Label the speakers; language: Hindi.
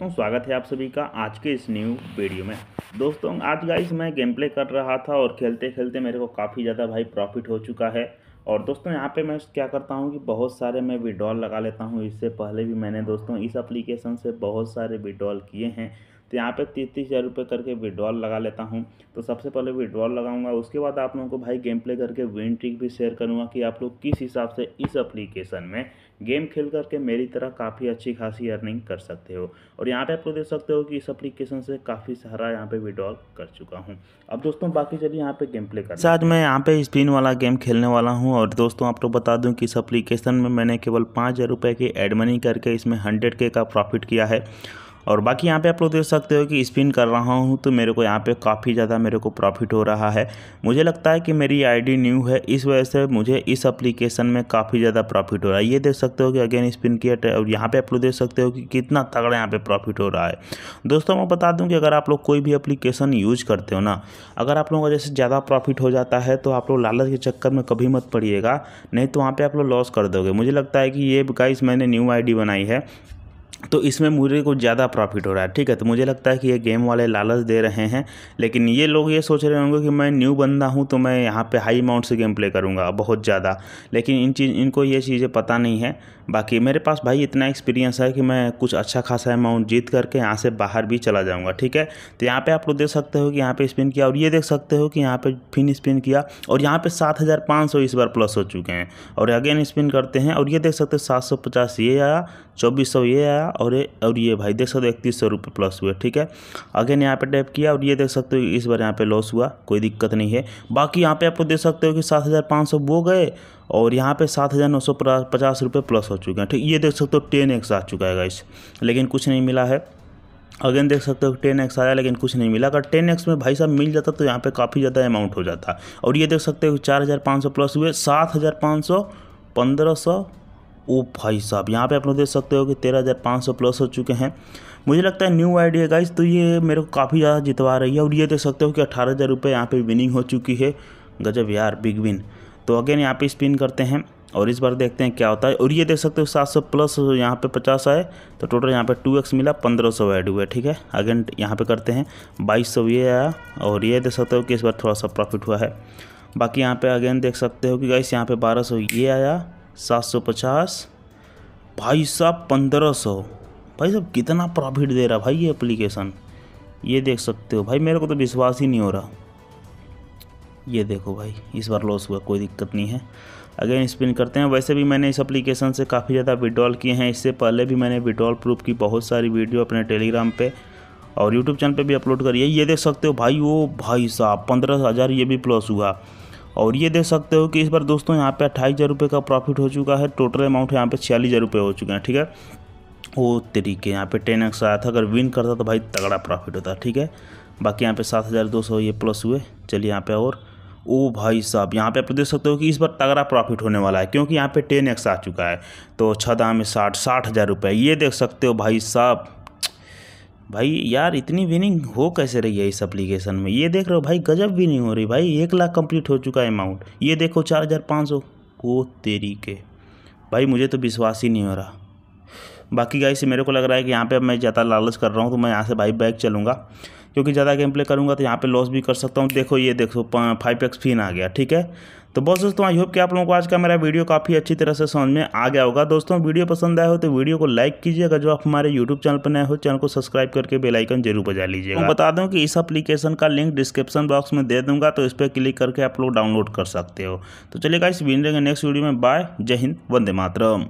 Speaker 1: दोस्तों स्वागत है आप सभी का आज के इस न्यू वीडियो में दोस्तों आज गाइस मैं गेम प्ले कर रहा था और खेलते खेलते मेरे को काफ़ी ज़्यादा भाई प्रॉफिट हो चुका है और दोस्तों यहाँ पे मैं क्या करता हूँ कि बहुत सारे मैं विड्रॉल लगा लेता हूँ इससे पहले भी मैंने दोस्तों इस अप्लीकेशन से बहुत सारे विड्रॉल किए हैं तो यहाँ पे तीस तीस हज़ार रुपये करके विड्रॉल लगा लेता हूँ तो सबसे पहले विड्रॉल लगाऊंगा उसके बाद आप लोगों को भाई गेम प्ले करके विन ट्रिक भी शेयर करूँगा कि आप लोग किस हिसाब से इस अप्लीकेशन में गेम खेल करके मेरी तरह काफ़ी अच्छी खासी अर्निंग कर सकते हो और यहाँ पे आप लोग देख सकते हो कि इस अप्लीकेशन से काफ़ी सारा यहाँ पे विड्रॉल कर चुका हूँ अब दोस्तों बाकी चलिए यहाँ पे गेम प्ले कर आज मैं यहाँ पे स्पिन वाला गेम खेलने वाला हूँ और दोस्तों आप लोग बता दूँ कि इस अप्लीकेशन में मैंने केवल पाँच हज़ार रुपये की एड मनी करके इसमें हंड्रेड के का प्रॉफिट किया है और बाकी यहाँ पे आप लोग देख सकते हो कि स्पिन कर रहा हूँ तो मेरे को यहाँ पे काफ़ी ज़्यादा मेरे को प्रॉफिट हो रहा है मुझे लगता है कि मेरी आईडी न्यू है इस वजह से मुझे इस एप्लीकेशन में काफ़ी ज़्यादा प्रॉफिट हो रहा है ये देख सकते हो कि अगेन स्पिन किया और यहाँ पर आप लोग देख सकते हो कि कितना तगड़ा यहाँ पर प्रॉफिट हो रहा है दोस्तों मैं बता दूँ कि अगर आप लोग कोई भी अप्लीकेशन यूज करते हो ना अगर आप लोगों का जैसे ज़्यादा प्रॉफिट हो जाता है तो आप लोग लालच के चक्कर में कभी मत पड़िएगा नहीं तो वहाँ पर आप लोग लॉस कर दोगे मुझे लगता है कि ये गाइस मैंने न्यू आईडी बनाई है तो इसमें मुझे कुछ ज़्यादा प्रॉफिट हो रहा है ठीक है तो मुझे लगता है कि ये गेम वाले लालच दे रहे हैं लेकिन ये लोग ये सोच रहे होंगे कि मैं न्यू बंदा हूँ तो मैं यहाँ पे हाई अमाउंट से गेम प्ले करूँगा बहुत ज़्यादा लेकिन इन चीज़ इनको ये चीज़ें पता नहीं है बाकी मेरे पास भाई इतना एक्सपीरियंस है कि मैं कुछ अच्छा खासा अमाउंट जीत करके यहाँ से बाहर भी चला जाऊँगा ठीक है तो यहाँ पर आप लोग देख सकते हो कि यहाँ पर स्पिन किया और ये देख सकते हो कि यहाँ पर फिन स्पिन किया और यहाँ पर सात इस बार प्लस हो चुके हैं और अगेन स्पिन करते हैं और ये देख सकते हो सात ये आया चौबीस ये आया और ये और ये भाई देख सकते हो इकतीस सौ रुपये प्लस हुए ठीक है अगेन यहाँ पे टाइप किया और ये देख सकते हो इस बार यहाँ पे लॉस हुआ कोई दिक्कत नहीं है बाकी यहाँ पे आपको देख सकते हो कि सात हज़ार पाँच सौ वो गए और यहाँ पे सात हज़ार नौ सौ पचास रुपये प्लस हो चुके हैं ठीक ये देख सकते हो टेन एक्स आ चुका है इस लेकिन कुछ नहीं मिला है अगेन देख सकते हो टेन एक्स आया लेकिन कुछ नहीं मिला अगर टेन एक्स में भाई साहब मिल जाता तो यहाँ पे काफ़ी ज़्यादा अमाउंट हो जाता और ये देख सकते हो चार हज़ार पाँच सौ प्लस हुए सात हज़ार पाँच सौ पंद्रह सौ ओ भाई साहब यहाँ पे आप लोग देख सकते हो कि तेरह हज़ार पाँच सौ प्लस हो चुके हैं मुझे लगता है न्यू आइडिया गाइस तो ये मेरे को काफ़ी ज़्यादा जितवा रही है और ये देख सकते हो कि अठारह हज़ार रुपये यहाँ पर विनिंग हो चुकी है गजब यार बिग विन तो अगेन यहाँ पे स्पिन करते हैं और इस बार देखते हैं क्या होता है और ये देख सकते हो सात सौ प्लस यहाँ पे पचास आए तो टोटल यहाँ पे टू एक्स मिला पंद्रह सौ ऐड हुआ ठीक है अगेन यहाँ पे करते हैं बाईस सौ ये आया और ये देख सकते हो कि इस बार थोड़ा सा प्रॉफिट हुआ है बाकी यहाँ पे अगेन देख सकते हो कि गाइस यहाँ पे बारह सौ ये आया सात सौ पचास भाई साहब पंद्रह सौ भाई साहब कितना प्रॉफिट दे रहा भाई ये एप्लीकेशन ये देख सकते हो भाई मेरे को तो विश्वास ही नहीं हो रहा ये देखो भाई इस बार लॉस हुआ कोई दिक्कत नहीं है अगेन स्पिन करते हैं वैसे भी मैंने इस एप्लीकेशन से काफ़ी ज़्यादा विड्रॉल किए हैं इससे पहले भी मैंने विड्रॉल प्रूफ की बहुत सारी वीडियो अपने टेलीग्राम पे और यूट्यूब चैनल पे भी अपलोड करी है ये देख सकते हो भाई वो भाई साहब पंद्रह हज़ार ये भी प्लस हुआ और ये देख सकते हो कि इस बार दोस्तों यहाँ पे अट्ठाईस हज़ार रुपये का प्रॉफिट हो चुका है टोटल अमाउंट यहाँ पे छियालीस हज़ार रुपये हो चुके हैं ठीक है वो तरीके यहाँ पे टेन एक्स आया था अगर विन करता तो भाई तगड़ा प्रॉफिट होता ठीक है बाकी यहाँ पे सात हज़ार दो सौ ये प्लस हुए चलिए यहाँ पे और ओ भाई साहब यहाँ पे आप देख सकते हो कि इस बार तगड़ा प्रॉफिट होने वाला है क्योंकि यहाँ पे टेन एक्स आ चुका है तो छः दाम में साठ साठ हज़ार रुपये ये देख सकते हो भाई साहब भाई यार इतनी विनिंग हो कैसे रही है इस एप्लीकेशन में ये देख रहे हो भाई गजब भी नहीं हो रही भाई एक लाख कंप्लीट हो चुका है अमाउंट ये देखो चार हज़ार पाँच सौ वो तेरी के भाई मुझे तो विश्वास ही नहीं हो रहा बाकी गाइस मेरे को लग रहा है कि यहाँ पे मैं ज़्यादा लालच कर रहा हूँ तो मैं यहाँ से भाई बैग चलूँगा क्योंकि ज़्यादा गेम प्ले करूँगा तो यहाँ पे लॉस भी कर सकता हूँ देखो ये देखो फाइव एक्स फिन आ गया ठीक है तो बस दोस्तों आई होप कि आप लोगों को आज का मेरा वीडियो काफ़ी अच्छी तरह से समझ में आ गया होगा दोस्तों वीडियो पसंद आया हो तो वीडियो को लाइक कीजिए अगर जो आप हमारे यूट्यूब चैनल पर नए हो चैनल को सब्सक्राइब करके बेलाइकन जरूर बजा लीजिएगा तो बता दूँ कि इस एप्लीकेशन का लिंक डिस्क्रिप्शन बॉक्स में दे दूंगा तो इस पर क्लिक करके आप लोग डाउनलोड कर सकते हो तो चलेगा इस वीडियो के नेक्स्ट वीडियो में बाय जय हिंद वंदे मातरम